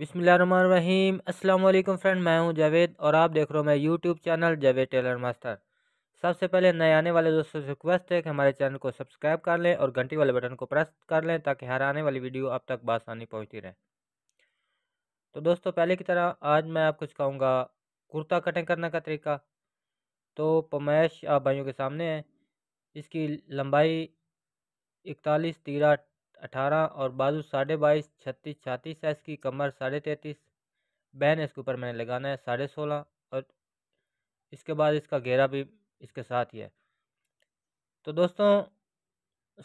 बिसमीम अल्लाम फ्रेंड मैं हूं जावेद और आप देख रहे हो मैं YouTube channel Javed tailor master सबसे पहले नए आने वाले दोस्तों से रिक्वेस्ट है कि हमारे चैनल को सब्सक्राइब कर लें और घंटी वाले बटन को प्रेस कर लें ताकि हर आने वाली वीडियो आप तक बासानी पहुँचती रहे तो दोस्तों पहले की तरह आज मैं आपको सिखाऊँगा कुर्ता कटिंग करने का तरीका तो पमैश आप भाइयों के सामने है इसकी लंबाई इकतालीस तीरा अठारह और बाजू साढ़े बाईस छत्तीस छत्तीस है इसकी कमर साढ़े तैंतीस बैन इसके ऊपर मैंने लगाना है साढ़े सोलह और इसके बाद इसका घेरा भी इसके साथ ही है तो दोस्तों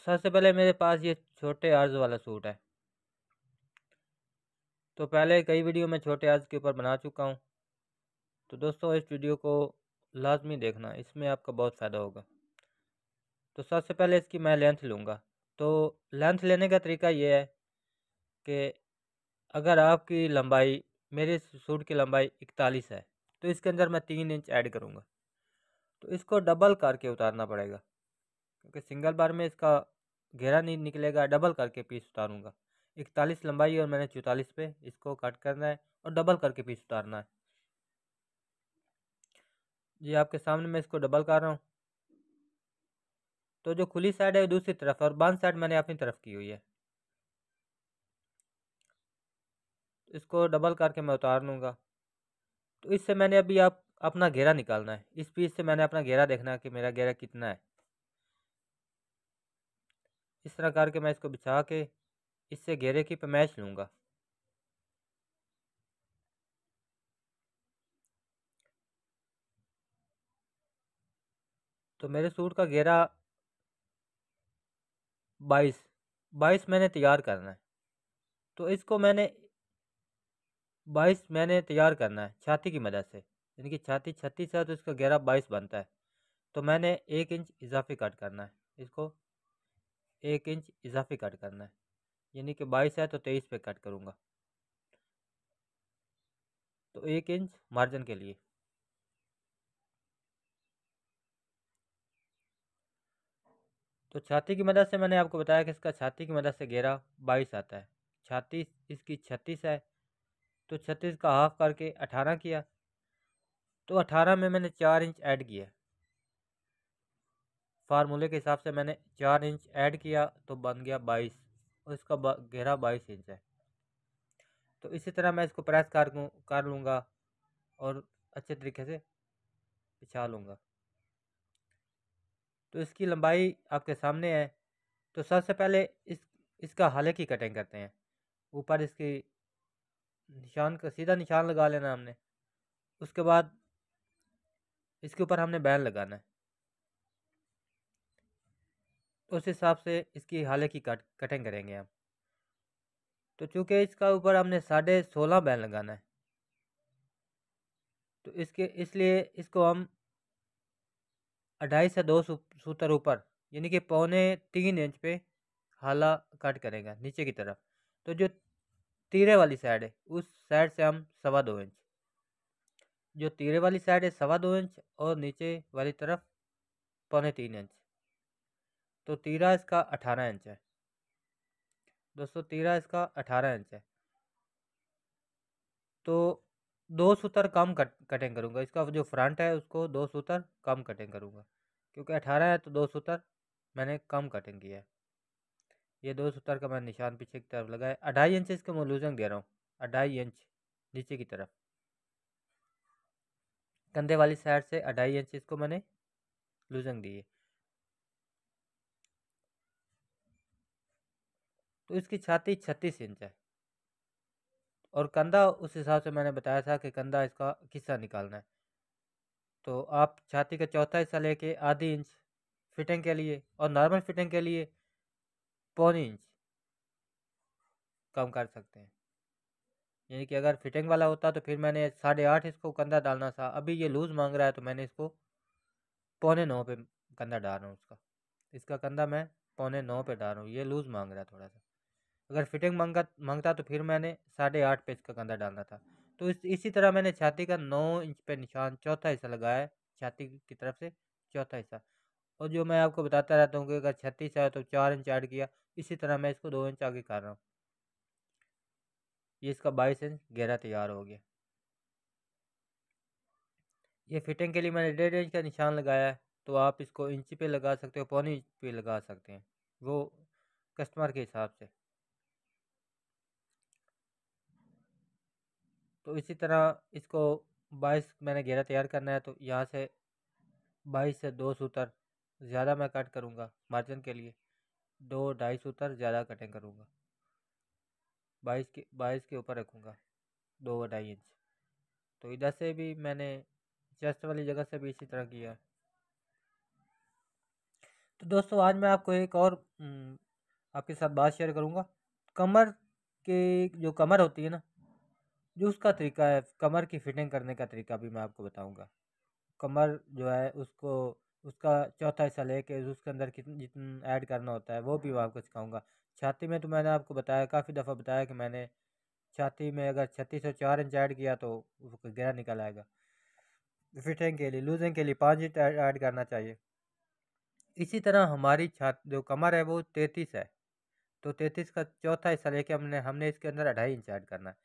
सबसे पहले मेरे पास ये छोटे अर्ज़ वाला सूट है तो पहले कई वीडियो में छोटे अर्ज़ के ऊपर बना चुका हूँ तो दोस्तों इस वीडियो को लाजमी देखना इसमें आपका बहुत फ़ायदा होगा तो सबसे पहले इसकी मैं लेंथ लूँगा तो लेंथ लेने का तरीका ये है कि अगर आपकी लंबाई मेरे सूट की लंबाई इकतालीस है तो इसके अंदर मैं तीन इंच ऐड करूँगा तो इसको डबल करके उतारना पड़ेगा क्योंकि सिंगल बार में इसका घेरा नहीं निकलेगा डबल करके पीस उतारूँगा इकतालीस लंबाई और मैंने चौतालीस पे इसको कट करना है और डबल करके पीस उतारना है जी आपके सामने मैं इसको डबल कर रहा हूँ तो जो खुली साइड है वो दूसरी तरफ और बंद साइड मैंने अपनी तरफ की हुई है इसको डबल करके मैं उतार लूँगा तो इससे मैंने अभी आप अपना घेरा निकालना है इस पीस से मैंने अपना घेरा देखना है कि मेरा घेरा कितना है इस तरह करके मैं इसको बिछा के इससे घेरे की पैमाइश लूँगा तो मेरे सूट का घेरा बाईस बाईस मैंने तैयार करना है तो इसको मैंने बाईस मैंने तैयार करना है छाती की मदद से यानी कि छाती छत्तीस है तो इसका गहरा बाईस बनता है तो मैंने एक इंच इजाफी कट करना है इसको एक इंच इजाफी कट करना है यानी कि बाईस है तो तेईस पे कट करूँगा तो एक इंच मार्जिन के लिए तो छाती की मदद से मैंने आपको बताया कि इसका छाती की मदद से घेरा बाईस आता है छातीस इसकी छत्तीस है तो छत्तीस का हाफ करके अठारह किया तो अठारह में मैंने चार इंच ऐड किया फार्मूले के हिसाब से मैंने चार इंच ऐड किया तो बन गया बाईस और इसका घेरा बाईस इंच है तो इसी तरह मैं इसको प्रेस कर कर लूँगा और अच्छे तरीके से बिछा लूँगा तो इसकी लंबाई आपके सामने है तो सबसे पहले इस इसका हलक की कटिंग करते हैं ऊपर इसकी निशान का सीधा निशान लगा लेना हमने उसके बाद इसके ऊपर हमने बैन लगाना है उस हिसाब से इसकी हाले की कट कटिंग करेंगे हम तो चूँकि इसका ऊपर हमने साढ़े सोलह बैन लगाना है तो इसके इसलिए इसको हम अढ़ाई से दो सूत्र ऊपर यानी कि पौने तीन इंच पे हाला कट करेगा नीचे की तरफ तो जो तीरे वाली साइड है उस साइड से हम सवा दो इंच जो तीरे वाली साइड है सवा दो इंच और नीचे वाली तरफ पौने तीन इंच तो तीरा इसका अठारह इंच है दोस्तों तीरा इसका अठारह इंच है तो दो सूत्र कम कट कटिंग करूँगा इसका जो फ्रंट है उसको दो सूत्र कम कटिंग करूँगा क्योंकि अठारह है तो दो सूत्र मैंने कम कटिंग किया है ये दो सूत्र का मैंने निशान पीछे की तरफ लगाया अढ़ाई इंच इसका लूजन दे रहा हूँ अढ़ाई इंच नीचे की तरफ कंधे वाली साइड से अढ़ाई इंच इसको मैंने लूजन दी है तो इसकी छाती छत्तीस इंच है और कंधा उस हिसाब से मैंने बताया था कि कंधा इसका किस्सा निकालना है तो आप छाती का चौथा हिस्सा लेके आधी इंच फिटिंग के लिए और नॉर्मल फिटिंग के लिए पौनी इंच कम कर सकते हैं यानी कि अगर फिटिंग वाला होता तो फिर मैंने साढ़े आठ इसको कंधा डालना था अभी ये लूज़ मांग रहा है तो मैंने इसको पौने नौ पे कंधा डाल रहा हूँ उसका इसका कंधा मैं पौने नौ पे डाल रहा हूँ ये लूज़ मांग रहा है थोड़ा सा अगर फिटिंग मांगा मांगता तो फिर मैंने साढ़े आठ पे इसका कंधा डालना था तो इस इसी तरह मैंने छाती का नौ इंच पे निशान चौथा हिस्सा लगाया छाती की तरफ से चौथा हिस्सा और जो मैं आपको बताता रहता हूँ कि अगर छत्तीस आया तो चार इंच ऐड किया इसी तरह मैं इसको दो इंच आगे कर रहा हूँ ये इसका बाईस इंच गहरा तैयार हो गया ये फिटिंग के लिए मैंने डेढ़ इंच का निशान लगाया है तो आप इसको इंच पे लगा सकते हो पौनी इंच पे लगा सकते हैं वो कस्टमर के हिसाब से तो इसी तरह इसको बाईस मैंने घेरा तैयार करना है तो यहाँ से बाईस से दो सूतर ज़्यादा मैं कट करूँगा मार्जिन के लिए दो ढाई सूतर ज़्यादा कटिंग करूँगा बाईस के बाईस के ऊपर रखूँगा दो व ढाई इंच तो इधर से भी मैंने चेस्ट वाली जगह से भी इसी तरह किया तो दोस्तों आज मैं आपको एक और आपके साथ बात शेयर करूँगा कमर के जो कमर होती है ना जो उसका तरीका है कमर की फिटिंग करने का तरीका भी मैं आपको बताऊंगा कमर जो है उसको उसका चौथा हिस्सा लेके उसके अंदर कितना जितना ऐड करना होता है वो भी मैं आपको सिखाऊंगा छाती में तो मैंने आपको बताया काफ़ी दफ़ा बताया कि मैंने छाती में अगर छत्तीस सौ चार इंच ऐड किया तो उसको गहरा निकल आएगा फिटिंग के लिए लूजिंग के लिए पाँच इंच ऐड करना चाहिए इसी तरह हमारी छात जो कमर है वो तैंतीस है तो तैंतीस का चौथा हिस्सा लेके हमने हमने इसके अंदर अढ़ाई इंच ऐड करना है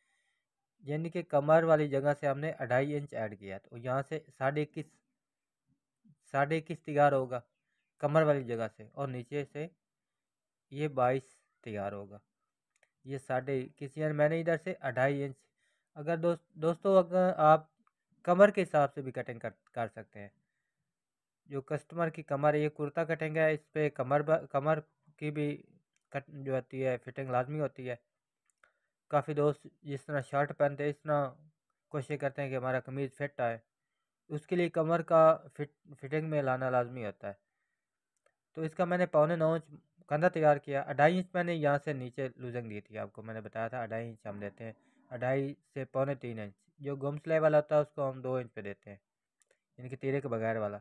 यानी कि कमर वाली जगह से हमने अढ़ाई इंच ऐड किया तो यहाँ से साढ़े इक्कीस साढ़े इक्कीस तैयार होगा कमर वाली जगह से और नीचे से ये बाईस तैयार होगा ये साढ़े इक्कीस यानी मैंने इधर से अढ़ाई इंच अगर दोस्त दोस्तों अगर आप कमर के हिसाब से भी कटिंग कर कर सकते हैं जो कस्टमर की कमर ये कुर्ता कटिंग है इस पर कमर कमर की भी कट जो होती है फिटिंग लाजमी होती है काफ़ी दोस्त जिस तरह शर्ट पहनते हैं इस तरह कोशिश करते हैं कि हमारा कमीज़ फिट आए उसके लिए कमर का फिट फिटिंग में लाना लाजमी होता है तो इसका मैंने पौने नौ इंच कंधा तैयार किया अढ़ाई इंच मैंने यहाँ से नीचे लूजिंग दी थी आपको मैंने बताया था अढ़ाई इंच हम देते हैं अढ़ाई से पौने तीन इंच जो गम सिलाई वाला होता है उसको हम दो इंच पे देते हैं यानी कि तीरे के बगैर वाला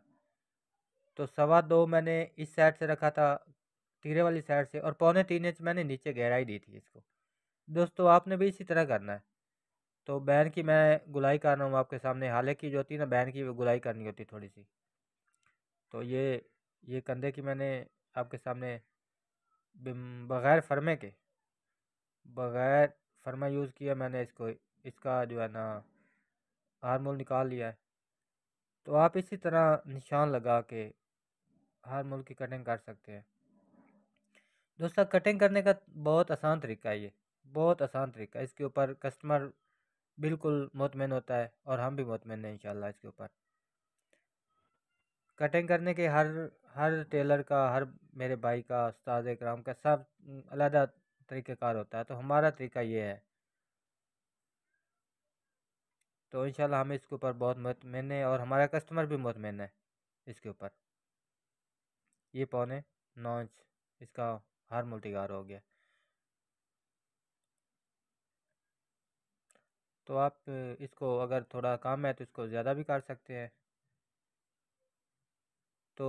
तो सवा दो मैंने इस साइड से रखा था तीरे वाली साइड से और पौने तीन इंच मैंने नीचे गहराई दी थी इसको दोस्तों आपने भी इसी तरह करना है तो बहन की मैं गुलाई कर रहा हूँ आपके सामने हालांकि जो होती है ना बहन की गुलाई करनी होती थोड़ी सी तो ये ये कंधे की मैंने आपके सामने बग़ैर फरमे के बग़ैर फरमा यूज़ किया मैंने इसको इसका जो है ना हारमोल निकाल लिया है तो आप इसी तरह निशान लगा के हारमोल की कटिंग कर सकते हैं दोस्तों कटिंग करने का बहुत आसान तरीका है ये बहुत आसान तरीका इसके ऊपर कस्टमर बिल्कुल मुतमिन होता है और हम भी मुतमिन हैं इंशाल्लाह इसके ऊपर कटिंग करने के हर हर टेलर का हर मेरे भाई का उस्ताद कराम का सब अलहदा तरीक़ार होता है तो हमारा तरीका ये है तो इंशाल्लाह हम इसके ऊपर बहुत मुतमिन है और हमारा कस्टमर भी मुतमिन है इसके ऊपर ये पौने नौ इंच इसका हर मुल्टीगार हो गया तो आप इसको अगर थोड़ा काम है तो इसको ज़्यादा भी कर सकते हैं तो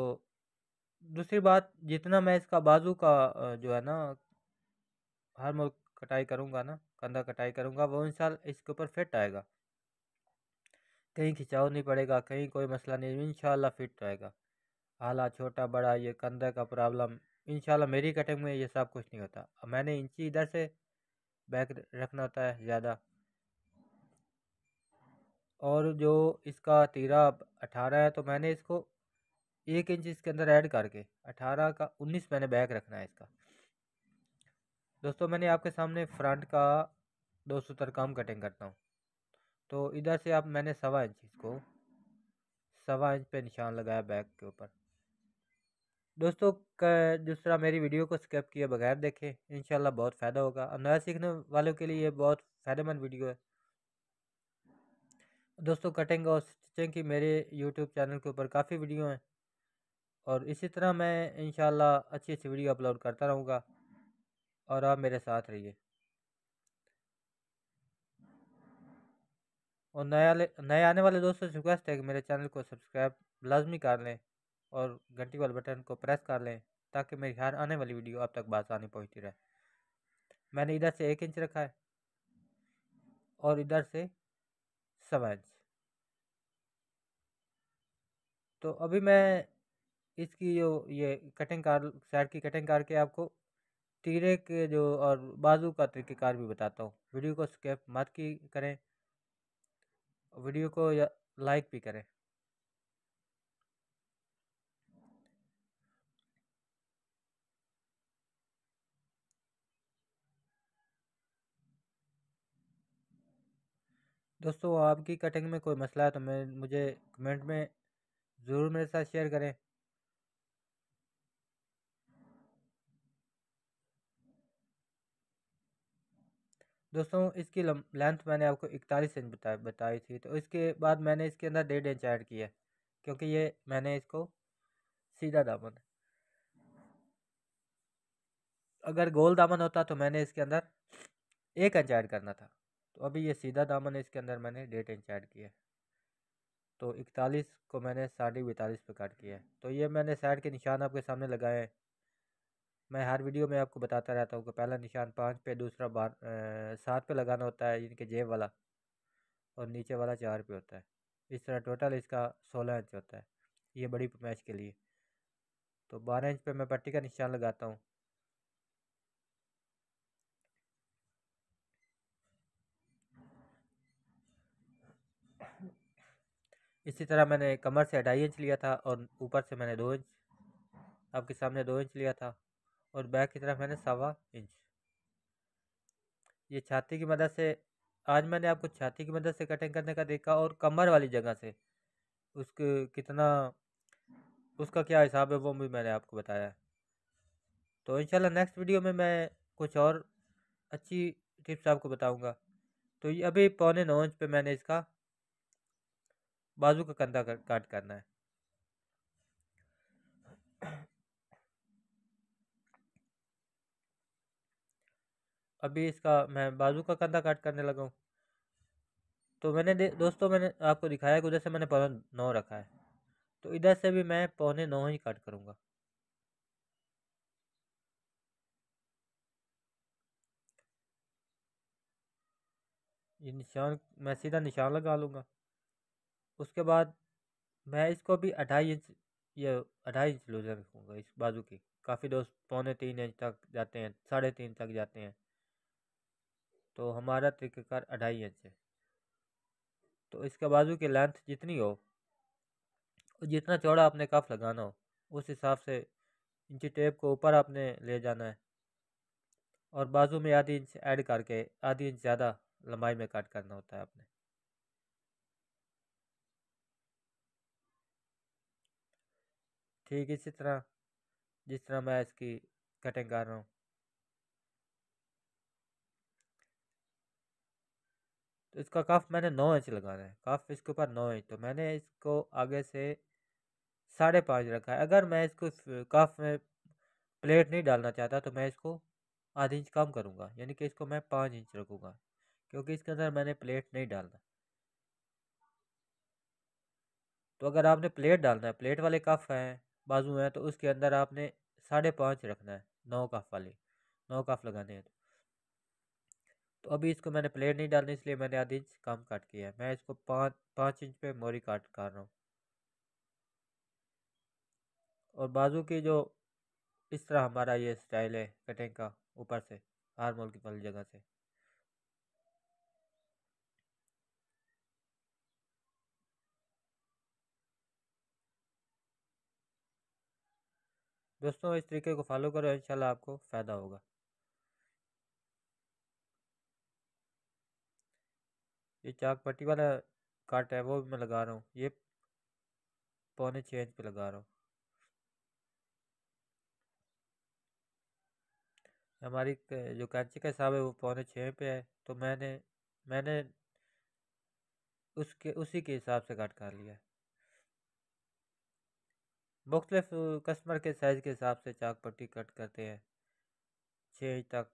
दूसरी बात जितना मैं इसका बाजू का जो है ना हर मुल्क कटाई करूँगा ना कंधा कटाई करूँगा वो इंशाल इसके ऊपर फिट आएगा कहीं खिंचाव नहीं पड़ेगा कहीं कोई मसला नहीं इन फिट आएगा हालात छोटा बड़ा ये कंधा का प्रॉब्लम इन मेरी कटिंग में ये सब कुछ नहीं होता मैंने इंची इधर से बैक रखना होता है ज़्यादा और जो इसका तीरा अठारह है तो मैंने इसको एक इंच इसके अंदर ऐड करके अठारह का उन्नीस मैंने बैक रखना है इसका दोस्तों मैंने आपके सामने फ्रंट का दो सौ तरकाम कटिंग करता हूँ तो इधर से आप मैंने सवा इंच इसको सवा इंच पे निशान लगाया बैक के ऊपर दोस्तों दूसरा मेरी वीडियो को स्किप किए बगैर देखें इन बहुत फ़ायदा होगा और नया सीखने वालों के लिए ये बहुत फ़ायदेमंद वीडियो है दोस्तों कटिंग और स्टिचिंग की मेरे यूट्यूब चैनल के ऊपर काफ़ी वीडियो हैं और इसी तरह मैं इन अच्छी अच्छी वीडियो अपलोड करता रहूँगा और आप मेरे साथ रहिए और नया नए आने वाले दोस्तों से रिक्वेस्ट है कि मेरे चैनल को सब्सक्राइब लाजमी कर लें और घंटी वाले बटन को प्रेस कर लें ताकि मेरी हर आने वाली वीडियो आप तक बासानी पहुँचती रहे मैंने इधर से एक इंच रखा है और इधर से समझ तो अभी मैं इसकी जो ये कटिंग कार साइड की कटिंग कार के आपको तीरे के जो और बाजू का कार भी बताता हूँ वीडियो को स्केप मत की करें वीडियो को लाइक भी करें दोस्तों आपकी कटिंग में कोई मसला है तो मैं मुझे कमेंट में ज़रूर मेरे साथ शेयर करें दोस्तों इसकी लेंथ मैंने आपको इकतालीस इंच बता बताई थी तो इसके बाद मैंने इसके अंदर डेढ़ इंच ऐड किया क्योंकि ये मैंने इसको सीधा दामन अगर गोल दामन होता तो मैंने इसके अंदर एक इंच ऐड करना था तो अभी ये सीधा दामन है इसके अंदर मैंने डेट इंच ऐड किया है तो इकतालीस को मैंने साढ़े बैतालीस पर काट किया है तो ये मैंने साइड के निशान आपके सामने लगाए हैं मैं हर वीडियो में आपको बताता रहता हूँ कि पहला निशान पाँच पे दूसरा बार सात पे लगाना होता है इनके जेब वाला और नीचे वाला चार पे होता है इस तरह टोटल इसका सोलह इंच होता है ये बड़ी मैच के लिए तो बारह इंच पर मैं पट्टी का निशान लगाता हूँ इसी तरह मैंने कमर से ढाई इंच लिया था और ऊपर से मैंने दो इंच आपके सामने दो इंच लिया था और बैक की तरफ मैंने सवा इंच ये छाती की मदद से आज मैंने आपको छाती की मदद से कटिंग करने का देखा और कमर वाली जगह से उसके कितना उसका क्या हिसाब है वो भी मैंने आपको बताया तो इंशाल्लाह नेक्स्ट वीडियो में मैं कुछ और अच्छी टिप्स आपको बताऊंगा तो ये अभी पौने नौ इंच पे मैंने इसका बाजू का कंधा कर, काट करना है अभी इसका मैं बाजू का कंधा काट करने लगा हूँ तो मैंने दोस्तों मैंने आपको दिखाया कि उधर से मैंने पौने नौ रखा है तो इधर से भी मैं पौने नौ ही काट करूँगा ये निशान मैं सीधा निशान लगा लूँगा उसके बाद मैं इसको भी अढ़ाई इंच या अढ़ाई इंच लूज रखूँगा इस बाजू की काफ़ी दोस्त पौने तीन इंच तक जाते हैं साढ़े तीन तक जाते हैं तो हमारा तरीक़ेकार अढ़ाई इंच है तो इसके बाजू की लेंथ जितनी हो और जितना चौड़ा आपने कफ लगाना हो उस हिसाब से इंची टेप को ऊपर आपने ले जाना है और बाजू में आधी इंच ऐड करके आधी इंच ज़्यादा लंबाई में कट करना होता है आपने ठीक इसी तरह जिस तरह मैं इसकी कटिंग कर रहा हूँ तो इसका कफ मैंने नौ इंच लगाना है कफ इसके ऊपर नौ इंच तो मैंने इसको आगे से साढ़े पाँच रखा है अगर मैं इसको कफ में प्लेट नहीं डालना चाहता तो मैं इसको आधी इंच कम करूँगा यानी कि इसको मैं पाँच इंच रखूँगा क्योंकि इसके अंदर मैंने प्लेट नहीं डालना तो अगर आपने प्लेट डालना है प्लेट वाले कफ हैं बाजू हैं तो उसके अंदर आपने साढ़े पाँच रखना है नौ काफ वाले नौ काफ लगाने हैं तो।, तो अभी इसको मैंने प्लेट नहीं डालनी इसलिए मैंने आधी इंच कम काट किया है मैं इसको पाँच पाँच इंच पे मोरी काट कर रहा हूँ और बाजू की जो इस तरह हमारा ये स्टाइल है कटिंग का ऊपर से हारमोल की वाली जगह से दोस्तों इस तरीके को फॉलो करो इंशाल्लाह आपको फ़ायदा होगा ये चाक पट्टी वाला काट है वो मैं लगा रहा हूँ ये पौने छः इंच पे लगा रहा हूँ हमारी जो कैंची का हिसाब है वो पौने छः पे है तो मैंने मैंने उसके उसी के हिसाब से काट कर लिया है मुख्तलिफ कस्टमर के साइज़ के हिसाब से चाक पट्टी कट करते हैं छः इंच तक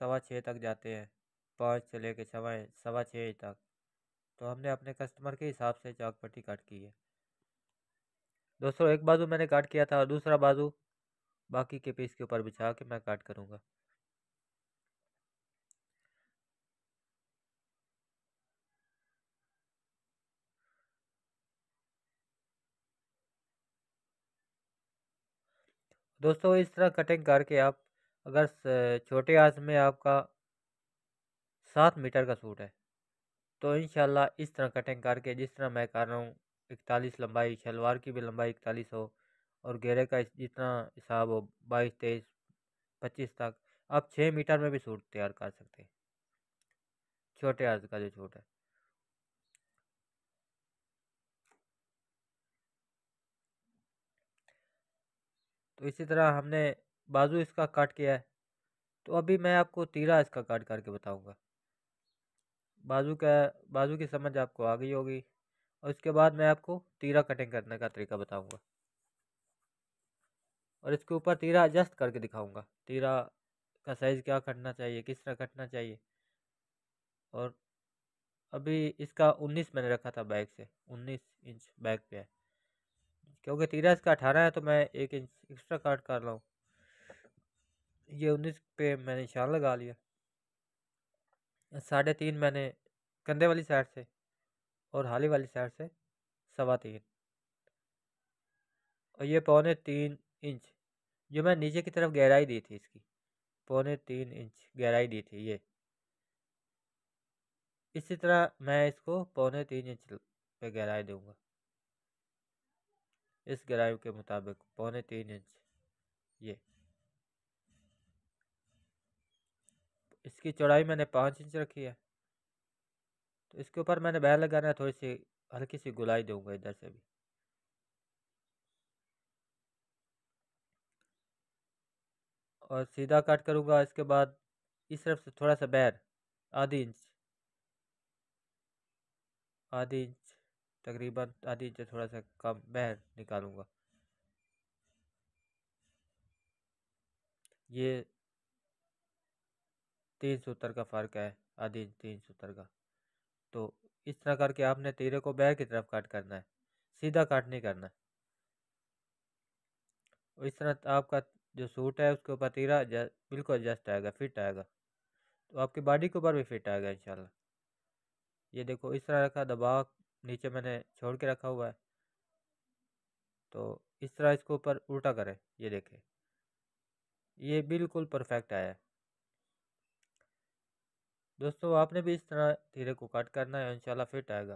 सवा छः तक जाते हैं पाँच से लेके सवा सवा छः इंच तक तो हमने अपने कस्टमर के हिसाब से चाक पट्टी कट की है दोस्तों एक बाजू मैंने काट किया था और दूसरा बाजू बाकी के पीस के ऊपर बिछा के मैं काट करूँगा दोस्तों इस तरह कटिंग करके आप अगर छोटे आज में आपका सात मीटर का सूट है तो इन इस तरह कटिंग करके जिस तरह मैं कर रहा हूँ इकतालीस लंबाई शलवार की भी लंबाई इकतालीस हो और घेरे का जितना हिसाब हो बाईस तेईस पच्चीस तक आप छः मीटर में भी सूट तैयार कर सकते हैं छोटे आज का जो सूट है तो इसी तरह हमने बाजू इसका काट किया है तो अभी मैं आपको तीरा इसका काट करके बताऊंगा बाजू का बाजू की समझ आपको आ गई होगी और इसके बाद मैं आपको तीरा कटिंग करने का तरीका बताऊंगा और इसके ऊपर तीरा एडजस्ट करके दिखाऊंगा तीरा का साइज़ क्या कटना चाहिए किस तरह कटना चाहिए और अभी इसका 19 मैंने रखा था बैग से 19 इंच बैग पे है क्योंकि तेरह इसका अठारह है तो मैं एक इंच एक्स्ट्रा काट कर रहा हूँ ये उन्नीस पे मैंने निशान लगा लिया साढ़े तीन मैंने कंधे वाली साइड से और हाली वाली साइड से सवा तीन और ये पौने तीन इंच जो मैं नीचे की तरफ गहराई दी थी इसकी पौने तीन इंच गहराई दी थी ये इसी तरह मैं इसको पौने तीन इंच पे गहराई दूंगा इस ग्राइव के मुताबिक पौने तीन इंच ये इसकी चौड़ाई मैंने पाँच इंच रखी है तो इसके ऊपर मैंने बैर लगाना है थोड़ी सी हल्की सी गुलाई दूंगा इधर से भी और सीधा काट करूँगा इसके बाद इस तरफ से थोड़ा सा बैर आधी इंच आधी इंच तकरीबन आधी इंच थोड़ा सा कम मैं निकालूंगा ये तीन सूत्र का फ़र्क है आधी इंच तीन सूत्र का तो इस तरह करके आपने तीरे को बैर की तरफ काट करना है सीधा काट नहीं करना है इस तरह आपका जो सूट है उसके ऊपर तीरा बिल्कुल एडजस्ट आएगा फिट आएगा तो आपकी बॉडी के ऊपर भी फिट आएगा इंशाल्लाह ये देखो इस तरह का दबाव नीचे मैंने छोड़ के रखा हुआ है तो इस तरह इसको ऊपर उल्टा करें ये देखें ये बिल्कुल परफेक्ट आया है दोस्तों आपने भी इस तरह धीरे को कट करना है इंशाल्लाह फिट आएगा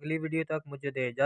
अगली वीडियो तक मुझे दे इजाज़त